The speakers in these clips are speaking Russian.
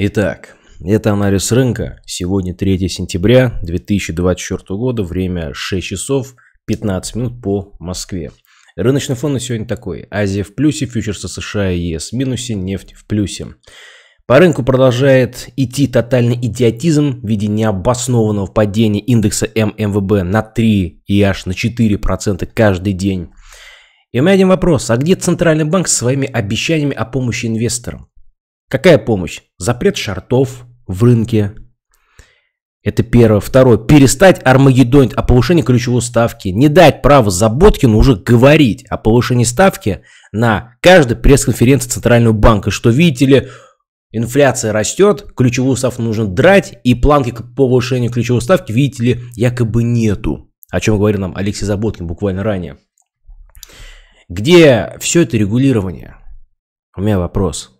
Итак, это анализ рынка. Сегодня 3 сентября 2024 года, время 6 часов 15 минут по Москве. Рыночный фон на сегодня такой. Азия в плюсе, фьючерсы США и ЕС в минусе, нефть в плюсе. По рынку продолжает идти тотальный идиотизм в виде необоснованного падения индекса ММВБ на 3 и аж на 4% каждый день. И у меня один вопрос. А где Центральный банк со своими обещаниями о помощи инвесторам? Какая помощь? Запрет шартов в рынке. Это первое. Второе. Перестать армагеддонить о повышении ключевой ставки. Не дать право Заботкину уже говорить о повышении ставки на каждой пресс-конференции Центрального банка. Что, видите ли, инфляция растет, ключевую ставку нужно драть, и планки к повышению ключевой ставки, видите ли, якобы нету. О чем говорил нам Алексей Заботкин буквально ранее. Где все это регулирование? У меня вопрос.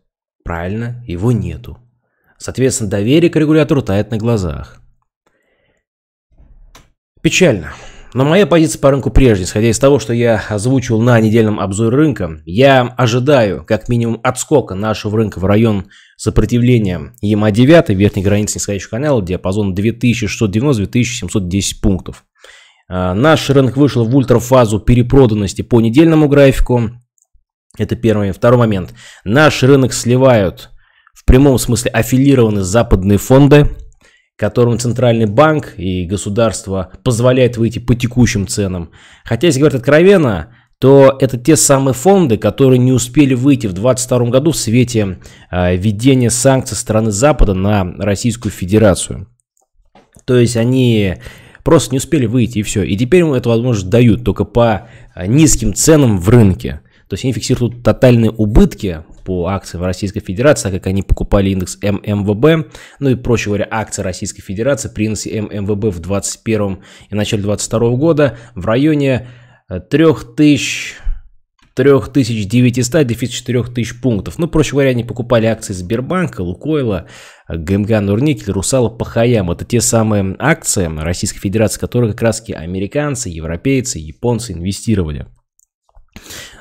Правильно, его нету. Соответственно, доверие к регулятору тает на глазах. Печально. Но моя позиция по рынку прежде, исходя из того, что я озвучил на недельном обзоре рынка, я ожидаю как минимум отскока нашего рынка в район сопротивления ЕМА-9, верхней границы нисходящего канала, диапазон 2690-2710 пунктов. А, наш рынок вышел в ультрафазу перепроданности по недельному графику, это первый. Второй момент. Наш рынок сливают в прямом смысле аффилированы западные фонды, которым Центральный банк и государство позволяет выйти по текущим ценам. Хотя, если говорить откровенно, то это те самые фонды, которые не успели выйти в 2022 году в свете э, введения санкций страны Запада на Российскую Федерацию. То есть они просто не успели выйти и все. И теперь ему эту возможность дают только по а, низким ценам в рынке. То есть они фиксируют тотальные убытки по акциям Российской Федерации, так как они покупали индекс ММВБ, ну и, проще говоря, акции Российской Федерации при индексе ММВБ в 2021 и начале 2022 года в районе 3000 э, 3900, дефицит 4000 пунктов. Ну, проще говоря, они покупали акции Сбербанка, Лукойла, э, ГМГ Нурникель, Русала, Пахаям. Это те самые акции Российской Федерации, которые как раз американцы, европейцы, японцы инвестировали.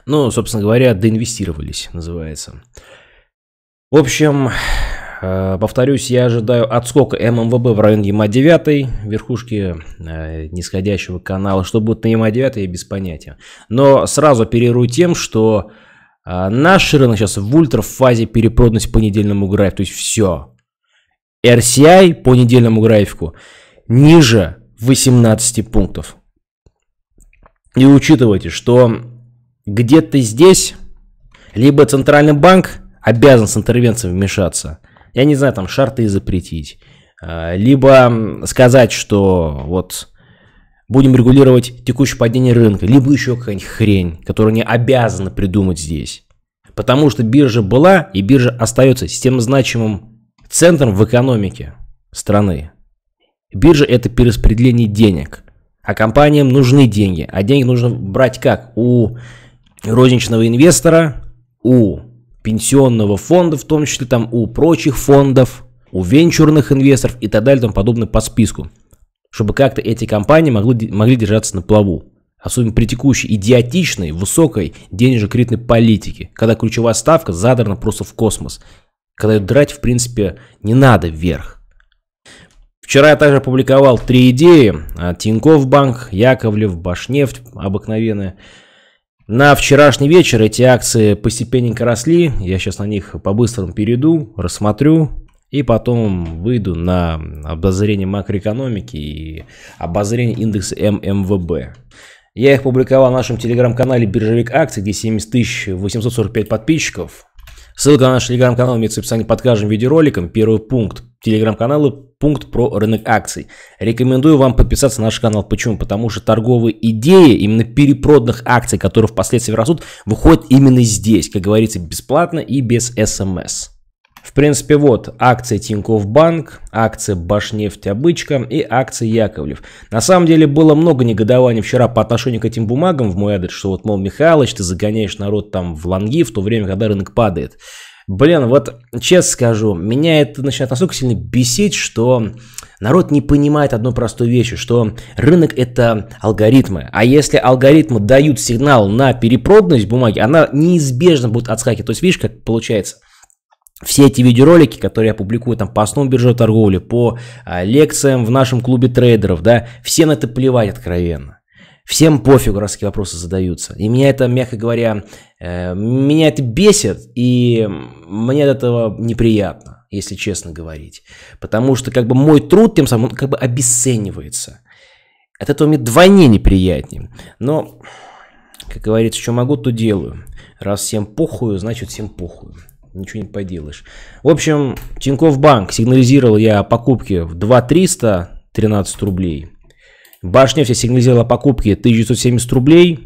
Ну, собственно говоря, доинвестировались, называется. В общем, э, повторюсь, я ожидаю отскока ММВБ в район ЕМА-9, верхушки э, нисходящего канала. Что будет на ЕМА-9, я без понятия. Но сразу оперирую тем, что э, наш рынок сейчас в ультра фазе перепроданность по недельному графику. То есть все. RCI по недельному графику ниже 18 пунктов. И учитывайте, что где-то здесь либо Центральный банк обязан с интервенцией вмешаться, я не знаю, там шарты запретить, а, либо сказать, что вот будем регулировать текущее падение рынка, либо еще какая-нибудь хрень, которую они обязаны придумать здесь. Потому что биржа была и биржа остается системно значимым центром в экономике страны. Биржа – это перераспределение денег, а компаниям нужны деньги. А деньги нужно брать как? У розничного инвестора, у пенсионного фонда, в том числе там у прочих фондов, у венчурных инвесторов и так далее, и тому подобное по списку, чтобы как-то эти компании могли, могли держаться на плаву. Особенно при текущей идиотичной, высокой денежно-кредитной политике, когда ключевая ставка задрана просто в космос, когда ее драть, в принципе, не надо вверх. Вчера я также опубликовал три идеи. А, Тинькофф банк, Яковлев, Башнефть обыкновенная – на вчерашний вечер эти акции постепенненько росли. Я сейчас на них по-быстрому перейду, рассмотрю. И потом выйду на обозрение макроэкономики и обозрение индекса ММВБ. Я их публиковал в нашем телеграм-канале «Биржевик акций», где 7845 подписчиков. Ссылка на наш телеграм-канал имеется в описании под каждым видеороликом. Первый пункт телеграм-канала пункт про рынок акций. Рекомендую вам подписаться на наш канал. Почему? Потому что торговые идеи именно перепроданных акций, которые впоследствии растут, выходят именно здесь, как говорится, бесплатно и без смс. В принципе, вот акции Тинькофф Банк, акции Башнефть Обычка и акции Яковлев. На самом деле было много негодований вчера по отношению к этим бумагам в мой адрес, что вот, мол, Михайлович ты загоняешь народ там в лонги в то время, когда рынок падает. Блин, вот честно скажу, меня это начинает настолько сильно бесить, что народ не понимает одной простой вещи, что рынок это алгоритмы. А если алгоритмы дают сигнал на перепроданность бумаги, она неизбежно будет отскакивать. То есть видишь, как получается? все эти видеоролики, которые я публикую там по основам биржевой торговли, по а, лекциям в нашем клубе трейдеров, да, всем это плевать откровенно. Всем пофигу, раз такие вопросы задаются. И меня это, мягко говоря, э, меня это бесит, и мне от этого неприятно, если честно говорить. Потому что как бы мой труд тем самым он как бы обесценивается. От этого мне двойне неприятнее. Но, как говорится, что могу, то делаю. Раз всем похую, значит всем похую ничего не поделаешь. В общем, Тинькофф Банк сигнализировал я о покупке в 2300, 13 рублей. Башнефть сигнализировала о покупке 1970 рублей.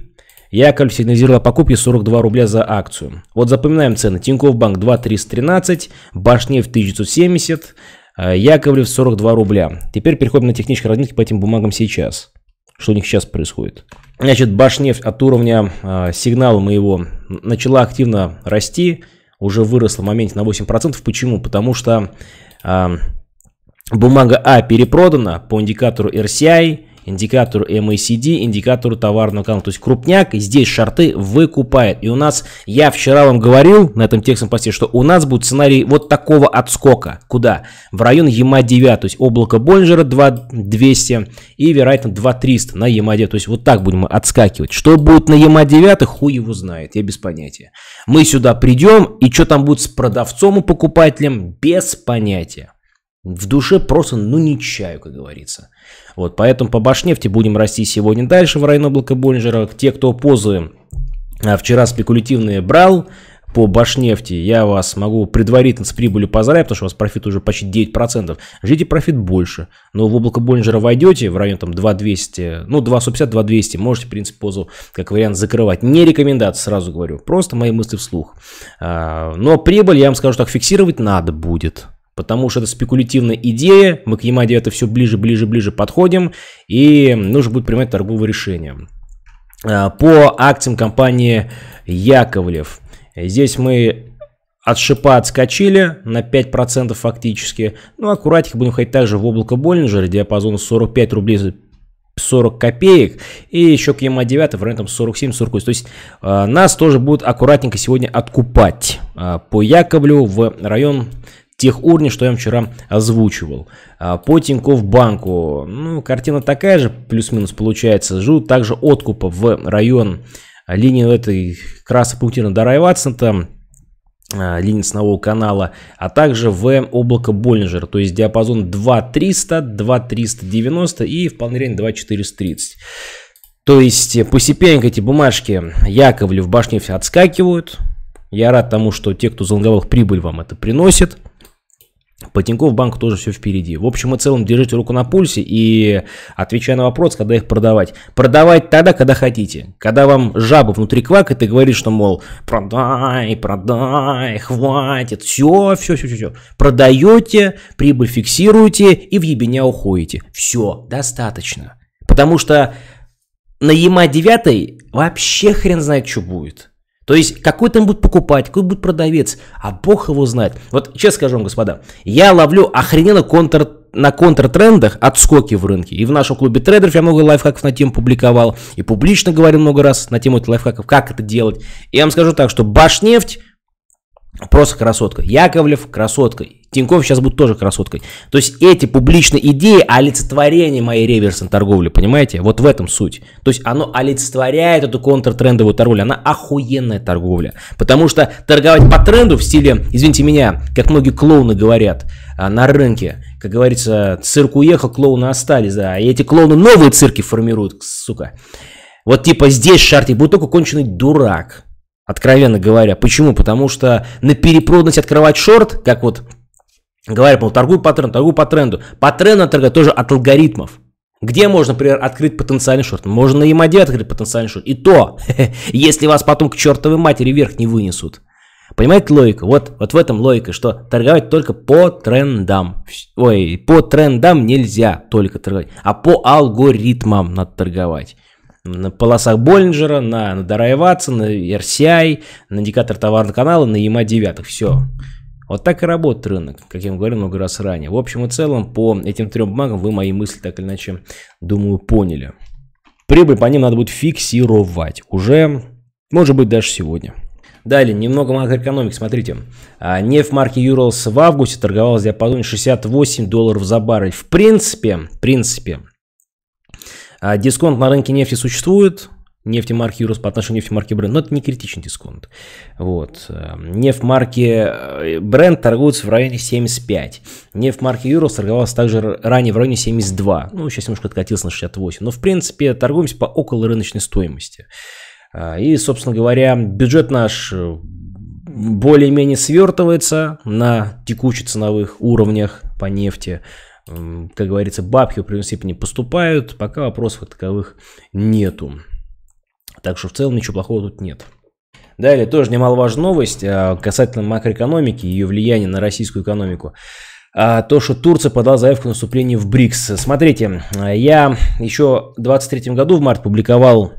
Яковлев сигнализировал о покупке 42 рубля за акцию. Вот запоминаем цены. Тинькофф Банк 2313, Башнефть 1970, Яковлев 42 рубля. Теперь переходим на технические разметки по этим бумагам сейчас. Что у них сейчас происходит? Значит, Башнефть от уровня э, сигнала моего начала активно расти уже выросла в моменте на 8%. Почему? Потому что э, бумага А перепродана по индикатору RCI, индикатору MACD, индикатору товарного канала. То есть крупняк здесь шорты выкупает. И у нас, я вчера вам говорил на этом текстом посте, что у нас будет сценарий вот такого отскока. Куда? В район ема 9, то есть облако Боллинджера 2200 и, вероятно, 2300 на ема 9. То есть вот так будем отскакивать. Что будет на ема 9, хуй его знает, я без понятия. Мы сюда придем, и что там будет с продавцом и покупателем, без понятия. В душе просто, ну, не чаю, как говорится. Вот, поэтому по Башнефти будем расти сегодня дальше в район облака Боллинджера. Те, кто позы а, вчера спекулятивные брал, по Башнефти, я вас могу предварительно с прибылью поздравить, потому что у вас профит уже почти 9%. Ждите профит больше. Но в облако Боллинджера войдете в районе там 2200, ну 250-2200, можете, в принципе, позу как вариант закрывать. Не рекомендация, сразу говорю, просто мои мысли вслух. А, но прибыль, я вам скажу так, фиксировать надо будет потому что это спекулятивная идея, мы к Ямаде это все ближе, ближе, ближе подходим, и нужно будет принимать торговые решения. А, по акциям компании Яковлев. Здесь мы от шипа отскочили на 5% фактически. Ну, аккуратненько будем ходить также в облако Боллинджера, диапазон 45 рублей за 40 копеек. И еще к ЕМА 9 в районе 47-48. То есть э, нас тоже будут аккуратненько сегодня откупать э, по Яковлю в район тех уровней, что я вчера озвучивал. А, по Тинькофф банку, ну, картина такая же, плюс-минус получается. Ждут также откупа в район линии этой красной пунктирной до Райватсента а, линии ценового канала, а также в облако Боллинджера, то есть диапазон 2300, 2390 и вполне реально 2430. То есть э, постепенно эти бумажки Яковлев в башне все отскакивают. Я рад тому, что те, кто залонговал прибыль, вам это приносит. По Тинькофф банк тоже все впереди. В общем и целом, держите руку на пульсе и отвечая на вопрос, когда их продавать. Продавать тогда, когда хотите. Когда вам жаба внутри квакает и говорит, что, мол, продай, продай, хватит, все, все, все, все, все. Продаете, прибыль фиксируете и в ебеня уходите. Все, достаточно. Потому что на ЕМА 9 вообще хрен знает, что будет. То есть, какой там будет покупать, какой будет продавец, а бог его знает. Вот честно скажу вам, господа, я ловлю охрененно контр на контртрендах отскоки в рынке. И в нашем клубе трейдеров я много лайфхаков на тему публиковал, и публично говорил много раз на тему этих лайфхаков, как это делать. И я вам скажу так, что Башнефть Просто красотка. Яковлев – красотка. Тиньков сейчас будет тоже красоткой. То есть эти публичные идеи – олицетворение моей реверсной торговли, понимаете? Вот в этом суть. То есть оно олицетворяет эту контртрендовую торговлю. Она охуенная торговля. Потому что торговать по тренду в стиле, извините меня, как многие клоуны говорят а, на рынке, как говорится, цирк уехал, клоуны остались, да, и эти клоуны новые цирки формируют, сука. Вот типа здесь шарти будет только конченый дурак. Откровенно говоря. Почему? Потому что на перепроданность открывать шорт, как вот говорят, мол, торгуй по тренду, торгуй по тренду. По тренду торговать тоже от алгоритмов. Где можно, например, открыть потенциальный шорт? Можно на Ямаде открыть потенциальный шорт. И то, если вас потом к чертовой матери вверх не вынесут. Понимаете логику? Вот, вот в этом логика, что торговать только по трендам. Ой, по трендам нельзя только торговать, а по алгоритмам надо торговать на полосах Боллинджера, на, на Дарая Ватсона, на RCI, на индикатор товарного канала, на EMA 9. Все. Вот так и работает рынок, как я вам говорил много раз ранее. В общем и целом, по этим трем бумагам вы мои мысли так или иначе, думаю, поняли. Прибыль по ним надо будет фиксировать. Уже, может быть, даже сегодня. Далее, немного макроэкономики, смотрите. А, нефть марки Urals в августе торговалась в диапазоне 68 долларов за баррель. В принципе, в принципе, а дисконт на рынке нефти существует, нефти марки Юрос по отношению к нефти марки Бренд, но это не критичный дисконт. Вот. Э, Нефть марки э, Бренд торгуется в районе 75. Нефть марки Юрос торговалась также ранее в районе 72. Ну, сейчас немножко откатился на 68. Но, в принципе, торгуемся по около рыночной стоимости. А, и, собственно говоря, бюджет наш э, более-менее свертывается на текущих ценовых уровнях по нефти как говорится, бабки в определенной степени поступают, пока вопросов таковых нету. Так что в целом ничего плохого тут нет. Далее тоже немаловажная новость а, касательно макроэкономики и ее влияния на российскую экономику. А, то, что Турция подала заявку на вступление в БРИКС. Смотрите, а, я еще в 2023 году в марте публиковал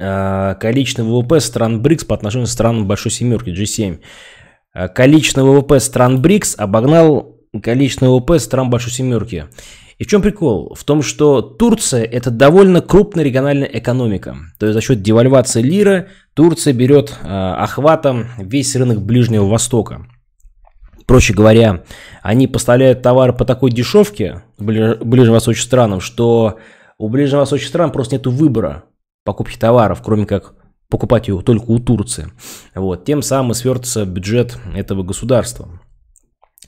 количество ВВП стран БРИКС по отношению к странам Большой Семерки, G7. Количество ВВП стран БРИКС обогнал количественное ВВП стран Большой Семерки. И в чем прикол? В том, что Турция это довольно крупная региональная экономика. То есть за счет девальвации лиры Турция берет э, а, охватом весь рынок Ближнего Востока. Проще говоря, они поставляют товары по такой дешевке ближ... ближневосточным странам, что у ближневосточных стран просто нет выбора покупки товаров, кроме как покупать его только у Турции. Вот. Тем самым свертся бюджет этого государства.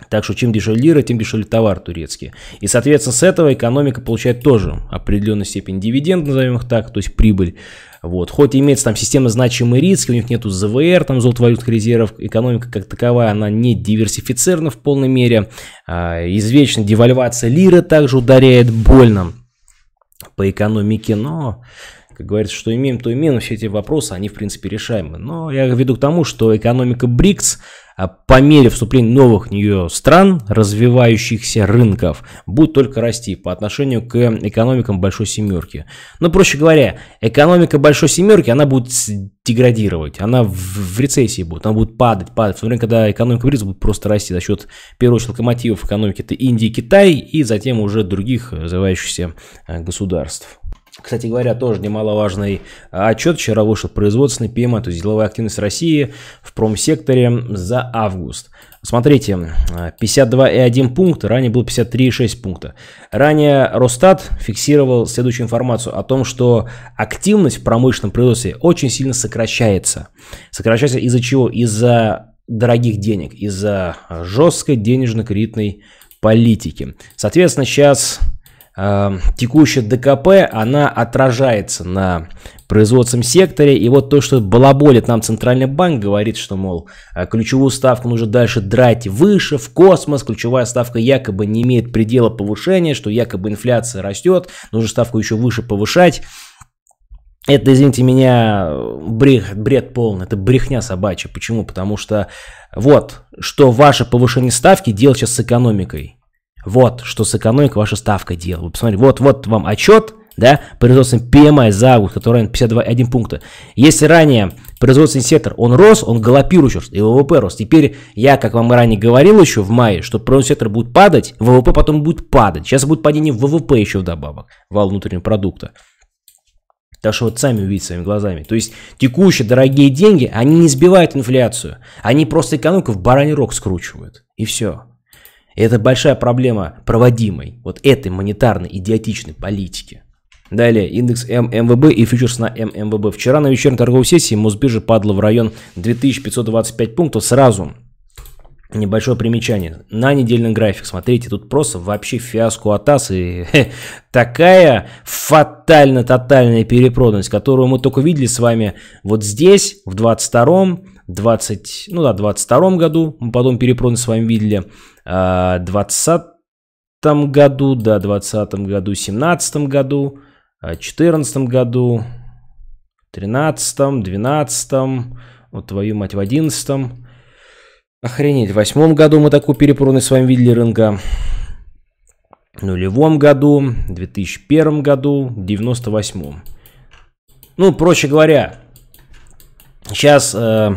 Так что чем дешевле лира, тем дешевле товар турецкий. И, соответственно, с этого экономика получает тоже определенную степень дивиденд, назовем их так, то есть прибыль. Вот. Хоть имеется там система значимые риски, у них нету ЗВР, там золотовалютных резервов, экономика как таковая, она не диверсифицирована в полной мере. А, извечная девальвация лиры также ударяет больно по экономике, но как говорится, что имеем, то имеем, все эти вопросы, они в принципе решаемы. Но я веду к тому, что экономика БРИКС, а по мере вступления новых нее стран, развивающихся рынков, будет только расти по отношению к экономикам Большой Семерки. Но, ну, проще говоря, экономика Большой Семерки, она будет деградировать, она в, в рецессии будет, она будет падать, падать, в то время, когда экономика Британии будет просто расти за счет первых локомотивов экономики, это Индия, Китай и затем уже других развивающихся э, государств. Кстати говоря, тоже немаловажный а, отчет. Вчера вышел производственный ПМ, то есть деловая активность России в промсекторе за август. Смотрите, 52,1 а, пункт, ранее был 53,6 пункта. Ранее Росстат фиксировал следующую информацию о том, что активность в промышленном производстве очень сильно сокращается. Сокращается из-за чего? Из-за дорогих денег, из-за жесткой денежно-кредитной политики. Соответственно, сейчас Эм, текущая ДКП, она отражается на производственном секторе. И вот то, что балаболит нам Центральный банк, говорит, что, мол, э, ключевую ставку нужно дальше драть выше, в космос, ключевая ставка якобы не имеет предела повышения, что якобы инфляция растет, нужно ставку еще выше повышать. Это, извините меня, брех, бред полный, это брехня собачья. Почему? Потому что вот, что ваше повышение ставки делает сейчас с экономикой – вот, что с экономикой ваша ставка делала. Вы посмотрите, вот, вот вам отчет, да, производственный PMI за год, который 51 пункта. Если ранее производственный сектор, он рос, он галопирующий, и ВВП рос. Теперь я, как вам ранее говорил еще в мае, что производственный сектор будет падать, ВВП потом будет падать. Сейчас будет падение ВВП еще вдобавок, вал внутреннего продукта. Так что вот сами увидите своими глазами. То есть текущие дорогие деньги, они не сбивают инфляцию. Они просто экономику в бараний рог скручивают. И все. И это большая проблема проводимой, вот этой монетарной идиотичной политики. Далее, индекс ММВБ и фьючерс на ММВБ. Вчера на вечерней торговой сессии Мосбиржа падала в район 2525 пунктов сразу. Небольшое примечание. На недельный график, смотрите, тут просто вообще фиаско от АС и хе, такая фатально-тотальная перепроданность, которую мы только видели с вами вот здесь, в 22-м, 20, ну да, 22 году, мы потом перепродан с вами видели, 20 а, году, да, 20 году, 17 году, 14 а, году, 13, 12, вот твою мать, в 11. Охренеть, в 8 году мы такую перепроданность с вами видели рынка. нулевом году, 2001 году, 98. Ну, проще говоря, сейчас э,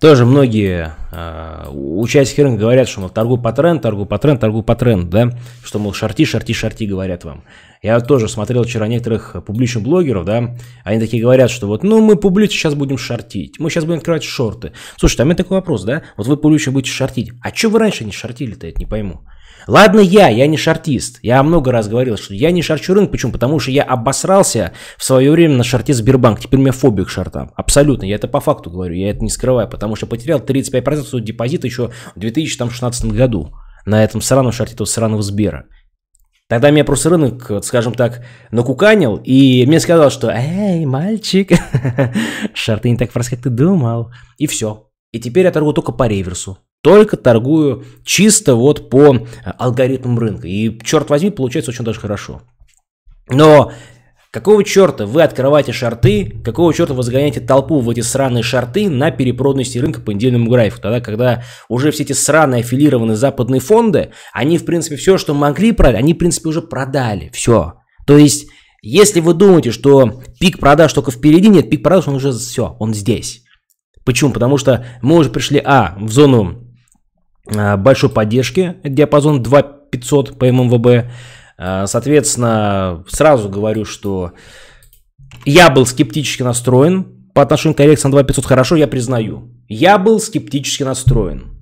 тоже многие Э, у частных рынка говорят, что, мол, торгуй по тренду, торгуй по тренду, торгуй по тренду, да? Что, мол, шорти, шорти, шорти говорят вам. Я тоже смотрел вчера некоторых публичных блогеров, да, они такие говорят, что вот, ну, мы публично сейчас будем шортить, мы сейчас будем открывать шорты. Слушай, там меня такой вопрос, да? Вот вы публично будете шортить, а что вы раньше не шортили-то, я это не пойму. Ладно я, я не шартист. Я много раз говорил, что я не шарчу рынок. Почему? Потому что я обосрался в свое время на шарте Сбербанк. Теперь у меня фобия к шартам. Абсолютно. Я это по факту говорю, я это не скрываю, потому что потерял 35% разницу депозита еще в 2016 году на этом сраном шарте этого сраного Сбера. Тогда меня просто рынок, скажем так, накуканил, и мне сказал, что «Эй, мальчик, шарты не так просто, как ты думал». И все. И теперь я торгую только по реверсу. Только торгую чисто вот по э, алгоритмам рынка. И, черт возьми, получается очень даже хорошо. Но Какого черта вы открываете шарты, какого черта вы загоняете толпу в эти сраные шарты на перепроданности рынка по индивидуальному графику, тогда когда уже все эти сраные аффилированные западные фонды, они в принципе все, что могли продать, они в принципе уже продали, все. То есть, если вы думаете, что пик продаж только впереди, нет, пик продаж он уже все, он здесь. Почему? Потому что мы уже пришли, а, в зону а, большой поддержки, диапазон 2500 по ММВБ, а, соответственно, сразу говорю, что я был скептически настроен по отношению к коррекциям 2500. Хорошо, я признаю. Я был скептически настроен.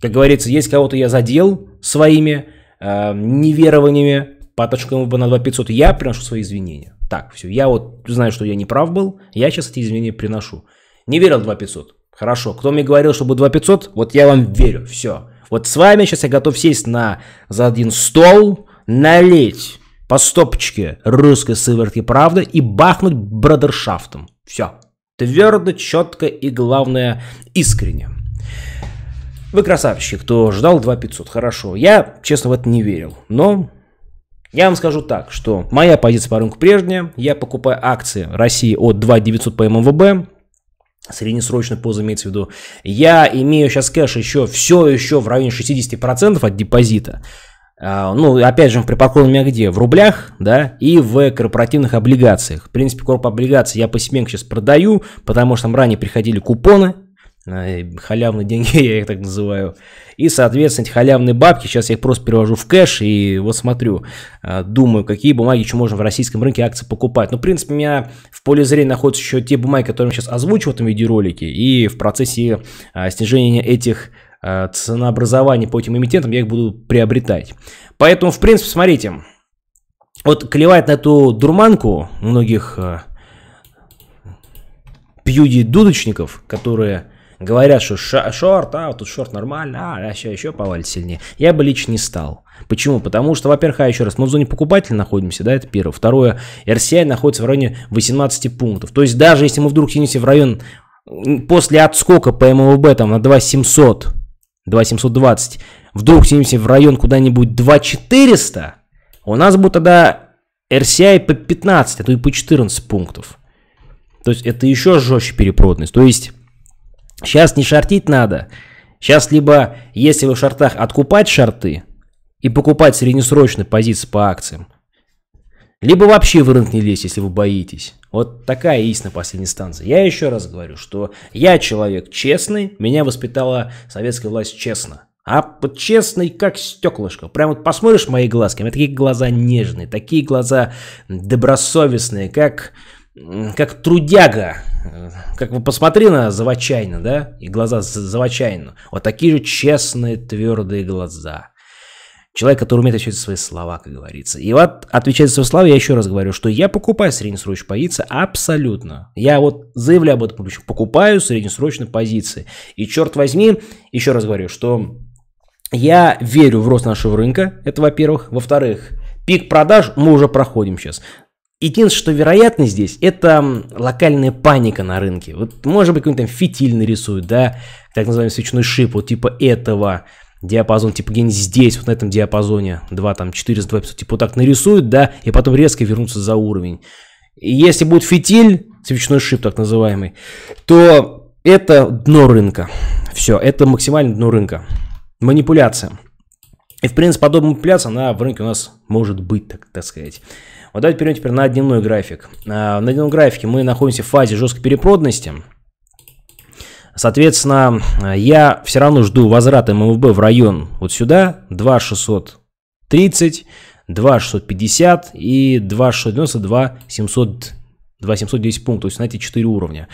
Как говорится, есть кого-то я задел своими э, неверованиями по отношению к на 2500. Я приношу свои извинения. Так, все, я вот знаю, что я не прав был. Я сейчас эти извинения приношу. Не верил 2500. Хорошо, кто мне говорил, что будет 2500, вот я вам верю, все. Вот с вами сейчас я готов сесть на, за один стол, налить по стопочке русской сыворотки правды и бахнуть бродершафтом. Все. Твердо, четко и, главное, искренне. Вы красавчики, кто ждал 2500, хорошо. Я, честно, в это не верил. Но я вам скажу так, что моя позиция по рынку прежняя. Я покупаю акции России от 2900 по ММВБ. Среднесрочный поз имеется в виду. Я имею сейчас кэш еще, все еще в районе 60% от депозита. А, ну, опять же, он припакован у меня где? В рублях, да, и в корпоративных облигациях. В принципе, корп облигации я по Сименко сейчас продаю, потому что там ранее приходили купоны, а, халявные деньги, я их так называю. И, соответственно, эти халявные бабки, сейчас я их просто перевожу в кэш и вот смотрю, а, думаю, какие бумаги еще можно в российском рынке акции покупать. Ну, в принципе, у меня в поле зрения находятся еще те бумаги, которые я сейчас озвучу в этом видеоролике, и в процессе снижения этих Э, ценообразование по этим эмитентам, я их буду приобретать. Поэтому, в принципе, смотрите, вот клевать на эту дурманку многих э, пьюди-дудочников, которые говорят, что шорт, а, тут шорт нормально, а, сейчас еще повалит сильнее. Я бы лично не стал. Почему? Потому что, во-первых, а еще раз, мы в зоне покупателя находимся, да, это первое. Второе, RCI находится в районе 18 пунктов. То есть даже если мы вдруг кинемся в район после отскока по МВБ там на 2700, 2720, вдруг снимемся в район куда-нибудь 2400, у нас будет тогда RCI по 15, а то и по 14 пунктов. То есть это еще жестче перепроданность. То есть сейчас не шортить надо. Сейчас либо, если вы в шортах, откупать шорты и покупать среднесрочные позиции по акциям, либо вообще в рынок не лезть, если вы боитесь. Вот такая истина последней станции. Я еще раз говорю, что я человек честный, меня воспитала советская власть честно. А под честный, как стеклышко. Прям вот посмотришь мои глазки, у меня такие глаза нежные, такие глаза добросовестные, как, как трудяга. Как вы посмотри на Завачайна, да? И глаза Завачайна. Вот такие же честные, твердые глаза. Человек, который умеет отвечать за свои слова, как говорится. И вот, отвечать за свои слова, я еще раз говорю, что я покупаю среднесрочные позиции абсолютно. Я вот заявляю об этом публично, покупаю среднесрочные позиции. И черт возьми, еще раз говорю, что я верю в рост нашего рынка, это во-первых. Во-вторых, пик продаж мы уже проходим сейчас. Единственное, что вероятно здесь, это локальная паника на рынке. Вот, может быть, какой-нибудь там фитиль нарисуют, да, так называемый свечной шип, вот типа этого диапазон, типа где-нибудь здесь, вот на этом диапазоне, 2, там, 4 с 2, 500, типа вот так нарисуют, да, и потом резко вернутся за уровень. И если будет фитиль, свечной шип так называемый, то это дно рынка. Все, это максимально дно рынка. Манипуляция. И, в принципе, подобная манипуляция, она в рынке у нас может быть, так, так сказать. Вот давайте перейдем теперь на дневной график. А, на дневном графике мы находимся в фазе жесткой перепроданности – Соответственно, я все равно жду возврата ММВБ в район вот сюда, 2630, 2650 и 2690, 2700, 2710 пунктов, то есть знаете, эти 4 уровня.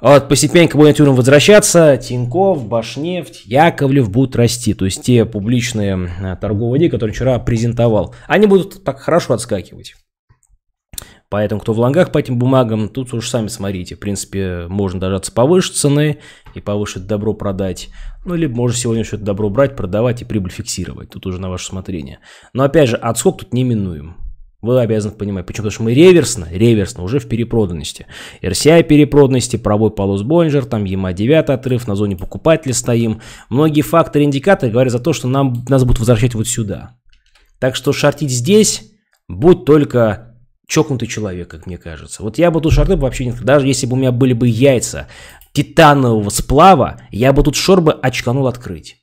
А вот постепенно будет уровень возвращаться, Тиньков, Башнефть, Яковлев будут расти. То есть те публичные э, торговые идеи, которые вчера презентовал, они будут так хорошо отскакивать. Поэтому, кто в лонгах по этим бумагам, тут уж сами смотрите. В принципе, можно дожаться повыше цены и повыше добро продать. Ну, либо можно сегодня что-то добро брать, продавать и прибыль фиксировать. Тут уже на ваше смотрение. Но, опять же, отскок тут не минуем. Вы обязаны понимать. Почему? Потому что мы реверсно, реверсно уже в перепроданности. RCI перепроданности, пробой полос Боллинджер, там EMA 9 отрыв, на зоне покупателя стоим. Многие факторы, индикаторы говорят за то, что нам, нас будут возвращать вот сюда. Так что шортить здесь будет только чокнутый человек, как мне кажется. Вот я бы тут шарты вообще не... Даже если бы у меня были бы яйца титанового сплава, я бы тут шорбы очканул открыть.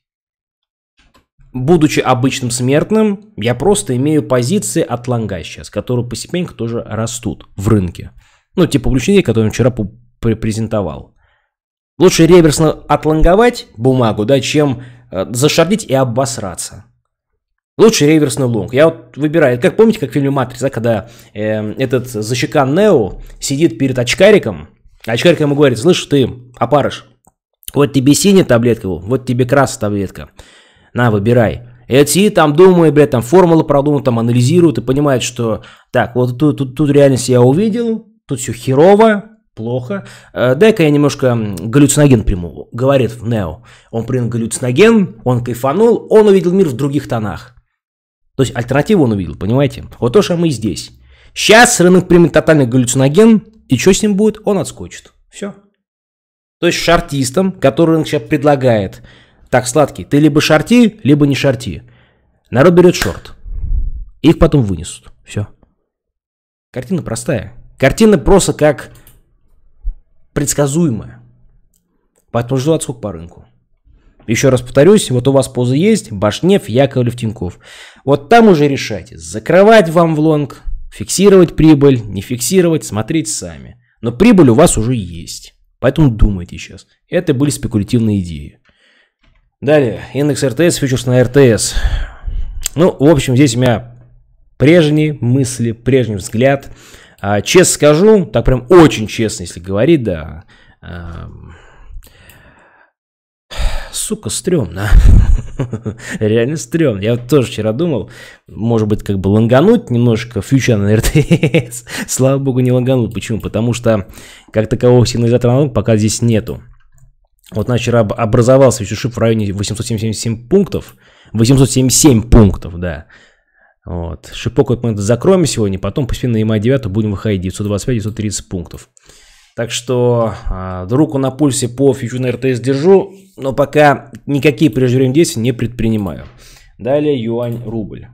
Будучи обычным смертным, я просто имею позиции от ланга сейчас, которые постепенно тоже растут в рынке. Ну, типа ключей, которые я вчера презентовал. Лучше реверсно отланговать бумагу, да, чем э, зашардить и обосраться. Лучше реверсный лонг. Я вот выбираю. Как помните, как в фильме «Матрица», когда э, этот защекан Нео сидит перед очкариком, а очкарик ему говорит, слышь, ты опарыш, вот тебе синяя таблетка, вот тебе красная таблетка. На, выбирай. Эти там думают, блядь, там формулы продумывают, там анализируют и понимают, что так, вот тут, тут, тут реальность я увидел, тут все херово, плохо. Э, дай-ка я немножко галлюциноген приму, говорит в Нео. Он принял галлюциноген, он кайфанул, он увидел мир в других тонах. То есть альтернативу он увидел, понимаете? Вот то, что мы здесь. Сейчас рынок примет тотальный галлюциноген, и что с ним будет? Он отскочит. Все. То есть шартистам, который рынок сейчас предлагает, так, сладкий, ты либо шарти, либо не шарти. Народ берет шорт. Их потом вынесут. Все. Картина простая. Картина просто как предсказуемая. Поэтому жду отскок по рынку. Еще раз повторюсь, вот у вас позы есть, Башнев, Яковлев, Тиньков. Вот там уже решайте, закрывать вам в лонг, фиксировать прибыль, не фиксировать, смотреть сами. Но прибыль у вас уже есть. Поэтому думайте сейчас. Это были спекулятивные идеи. Далее, индекс РТС, фьючерс на РТС. Ну, в общем, здесь у меня прежние мысли, прежний взгляд. А, честно скажу, так прям очень честно, если говорить, да. А, сука, стрёмно. Реально стрёмно. Я тоже вчера думал, может быть, как бы лангануть немножко фьючер на РТС. Слава богу, не ланганул. Почему? Потому что как такового сигнализатора налог пока здесь нету. Вот вчера образовался еще шип в районе 877 пунктов. 877 пунктов, да. Вот. Шипок вот мы закроем сегодня, потом постепенно EMI 9 а будем выходить 925-930 пунктов. Так что э, руку на пульсе по фьючерной РТС держу, но пока никакие преждевременные действия не предпринимаю. Далее юань-рубль.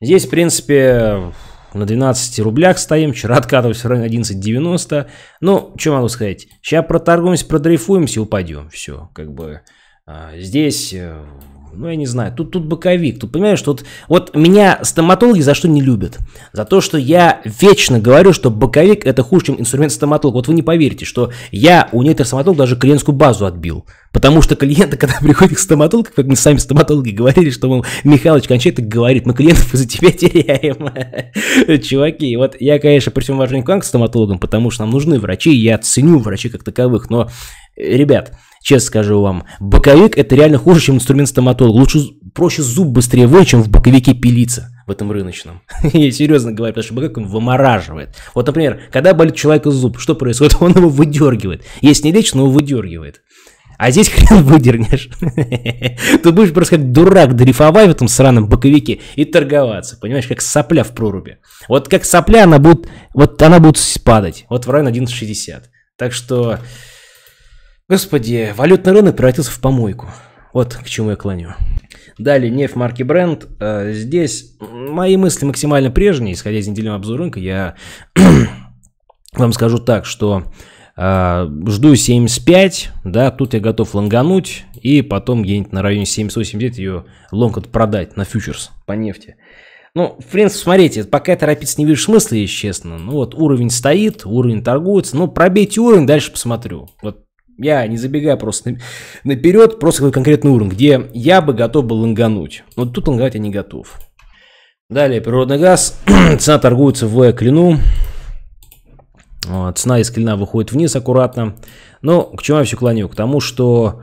Здесь, в принципе, на 12 рублях стоим. Вчера откатывались в районе 11.90. Ну, что могу сказать? Сейчас проторгуемся, продрейфуемся, упадем. Все, как бы. А, здесь э, ну, я не знаю, тут, тут боковик, тут, понимаешь, тут... Вот меня стоматологи за что не любят? За то, что я вечно говорю, что боковик это хуже, чем инструмент стоматолога. Вот вы не поверите, что я у некоторых стоматологов даже клиентскую базу отбил. Потому что клиенты, когда приходят к стоматологу, как мы сами стоматологи говорили, что, мол, Михалыч Кончеток говорит, мы клиентов из-за тебя теряем. Чуваки, вот я, конечно, при всем уважении к стоматологам, потому что нам нужны врачи, я ценю врачей как таковых, но, э, ребят, Честно скажу вам, боковик это реально хуже, чем инструмент стоматолога. Лучше проще зуб быстрее вы, чем в боковике пилиться в этом рыночном. Я серьезно говорю, потому что боковик он вымораживает. Вот, например, когда болит человека зуб, что происходит? Он его выдергивает. Есть не лечь, но его выдергивает. А здесь хрен выдернешь. Ты будешь просто как дурак дрейфовать в этом сраном боковике и торговаться. Понимаешь, как сопля в проруби. Вот как сопля, она будет, вот она будет падать. Вот в район 11.60. Так что Господи, валютный рынок превратился в помойку. Вот к чему я клоню. Далее нефть марки Brent. Э, здесь мои мысли максимально прежние, исходя из недельного обзора рынка, я вам скажу так, что э, жду 75, да, тут я готов лонгануть и потом где-нибудь на районе 780 ее лонг продать на фьючерс по нефти. Ну, в принципе, смотрите, пока торопиться не вижу смысла, если честно. Ну вот, уровень стоит, уровень торгуется. Ну, пробейте уровень, дальше посмотрю. Вот я не забегаю просто наперед, просто какой конкретный уровень, где я бы готов был лонгануть. Но тут лонгануть я не готов. Далее, природный газ. Цена торгуется в клину. Цена из клина выходит вниз аккуратно. Но к чему я все клоню? К тому, что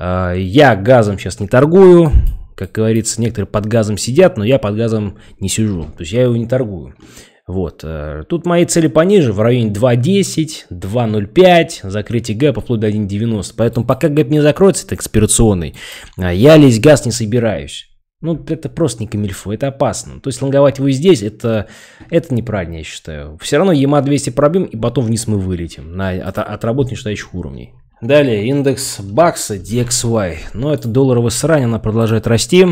э, я газом сейчас не торгую. Как говорится, некоторые под газом сидят, но я под газом не сижу. То есть я его не торгую. Вот. Э, тут мои цели пониже, в районе 2.10, 2.05, закрытие гэпа вплоть до 1.90. Поэтому пока гэп не закроется, это экспирационный, а, я лезть газ не собираюсь. Ну, это просто не камильфо, это опасно. То есть лонговать его здесь, это, это неправильно, я считаю. Все равно ЕМА-200 пробим и потом вниз мы вылетим на от, отработке нижестоящих уровней. Далее, индекс бакса DXY. Но ну, это долларовая срань, она продолжает расти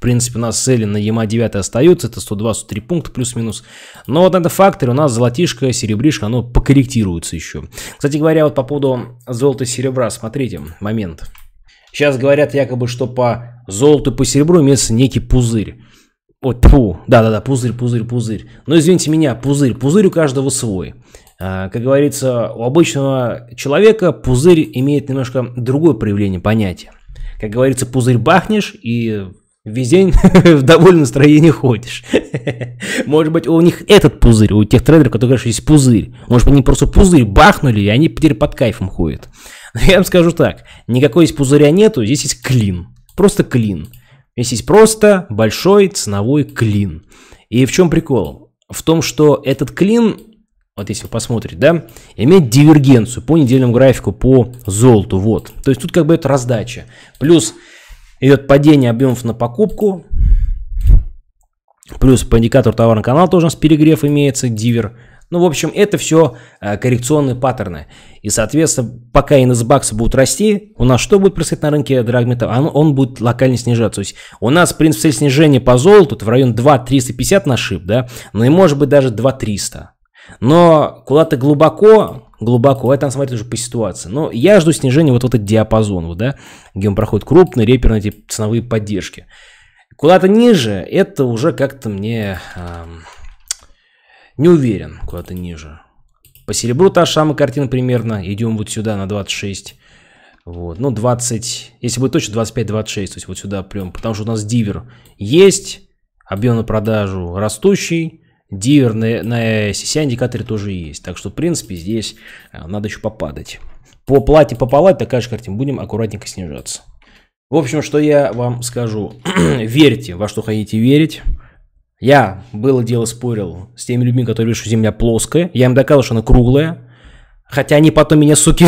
принципе, у нас цели на ЕМА 9 остаются, это 102-103 пункта плюс-минус. Но вот на этот фактор у нас золотишко, серебришко, оно покорректируется еще. Кстати говоря, вот по поводу золота и серебра, смотрите, момент. Сейчас говорят якобы, что по золоту и по серебру имеется некий пузырь. Вот пу, да-да-да, пузырь, пузырь, пузырь. Но извините меня, пузырь, пузырь у каждого свой. А, как говорится, у обычного человека пузырь имеет немножко другое проявление понятия. Как говорится, пузырь бахнешь, и весь день в довольном настроении ходишь. Может быть, у них этот пузырь, у тех трейдеров, которые, конечно, есть пузырь. Может быть, они просто пузырь бахнули, и они теперь под кайфом ходят. Но я вам скажу так, никакой здесь пузыря нету, здесь есть клин. Просто клин. Здесь есть просто большой ценовой клин. И в чем прикол? В том, что этот клин, вот если вы посмотрите, да, имеет дивергенцию по недельному графику по золоту, вот. То есть тут как бы это раздача. Плюс идет падение объемов на покупку. Плюс по индикатору товарный канал тоже у нас перегрев имеется, дивер. Ну, в общем, это все э, коррекционные паттерны. И, соответственно, пока индекс бакса будет расти, у нас что будет происходить на рынке драгмета? Он, он будет локально снижаться. То есть у нас, в принципе, снижение по золоту в район 2350 на шип, да? Ну и может быть даже 2300. Но куда-то глубоко глубоко, это надо смотреть уже по ситуации. Но я жду снижения вот в этот диапазон, вот, да, где он проходит крупные реперные эти ценовые поддержки. Куда-то ниже, это уже как-то мне эм, не уверен, куда-то ниже. По серебру та же самая картина примерно. Идем вот сюда на 26. Вот, ну 20, если будет точно 25-26, то есть вот сюда прям, потому что у нас дивер есть, объем на продажу растущий, Дивер на, на CCI-индикаторе тоже есть. Так что, в принципе, здесь э, надо еще попадать. По плате пополать такая же картина. Будем аккуратненько снижаться. В общем, что я вам скажу. Верьте, во что хотите верить. Я было дело спорил с теми людьми, которые говорят, что Земля плоская. Я им доказывал, что она круглая. Хотя они потом меня, суки,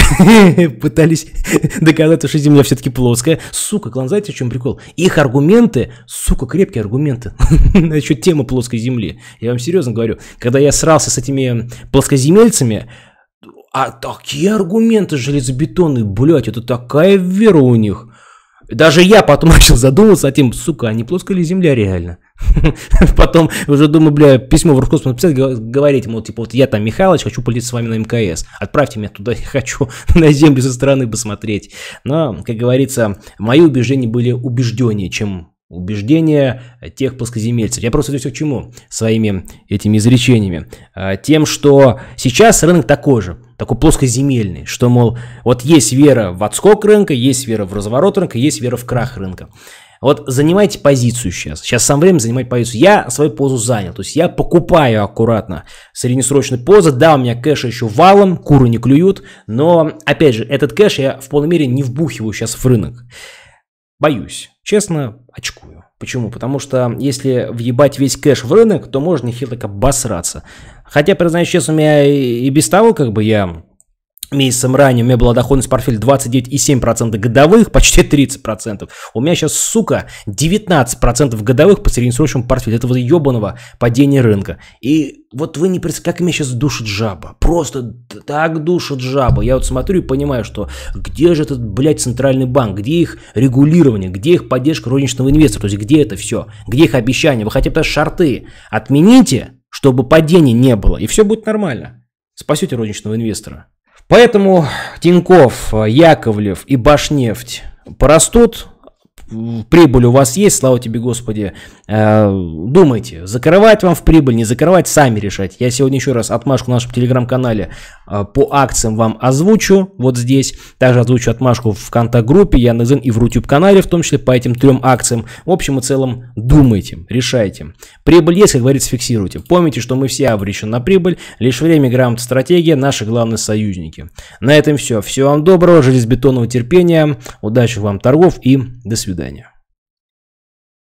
пытались доказать, что земля все-таки плоская. Сука, клан, знаете, в чем прикол? Их аргументы, сука, крепкие аргументы насчет темы плоской земли. Я вам серьезно говорю. Когда я срался с этими плоскоземельцами, а такие аргументы железобетонные, блядь, это такая вера у них. Даже я потом начал задумываться о тем, сука, а не плоская ли земля реально? Потом уже думаю, бля, письмо в Роскосмос написать, говорить ему, типа, вот я там Михалыч, хочу полететь с вами на МКС. Отправьте меня туда, я хочу на Землю со стороны посмотреть. Но, как говорится, мои убеждения были убежденнее, чем убеждения тех плоскоземельцев. Я просто это все к чему своими этими изречениями? А, тем, что сейчас рынок такой же, такой плоскоземельный, что, мол, вот есть вера в отскок рынка, есть вера в разворот рынка, есть вера в крах рынка. Вот занимайте позицию сейчас. Сейчас самое время занимать позицию. Я свою позу занял. То есть я покупаю аккуратно среднесрочные позы. Да, у меня кэш еще валом, куры не клюют. Но, опять же, этот кэш я в полной мере не вбухиваю сейчас в рынок. Боюсь. Честно, очкую. Почему? Потому что если въебать весь кэш в рынок, то можно нехило так обосраться. Хотя, признаюсь честно, у меня и без того, как бы я месяцем ранее у меня была доходность портфеля 29,7% годовых, почти 30%. У меня сейчас, сука, 19% годовых по среднесрочному портфелю этого ебаного падения рынка. И вот вы не представляете, как меня сейчас душит жаба. Просто так душит жаба. Я вот смотрю и понимаю, что где же этот, блядь, центральный банк? Где их регулирование? Где их поддержка розничного инвестора? То есть где это все? Где их обещания? Вы хотя бы шарты отмените, чтобы падения не было, и все будет нормально. Спасете розничного инвестора. Поэтому Тиньков, э, Яковлев и Башнефть порастут, прибыль у вас есть, слава тебе, Господи, э, думайте, закрывать вам в прибыль, не закрывать, сами решать. Я сегодня еще раз отмашку в нашем телеграм-канале э, по акциям вам озвучу, вот здесь. Также озвучу отмашку в контакт-группе, Яндекс.Зен и в Рутюб-канале, в том числе по этим трем акциям. В общем и целом, думайте, решайте. Прибыль есть, как говорится, фиксируйте. Помните, что мы все обречены на прибыль, лишь время грамотная стратегия, наши главные союзники. На этом все. Всего вам доброго, железобетонного терпения, удачи вам торгов и до свидания свидания.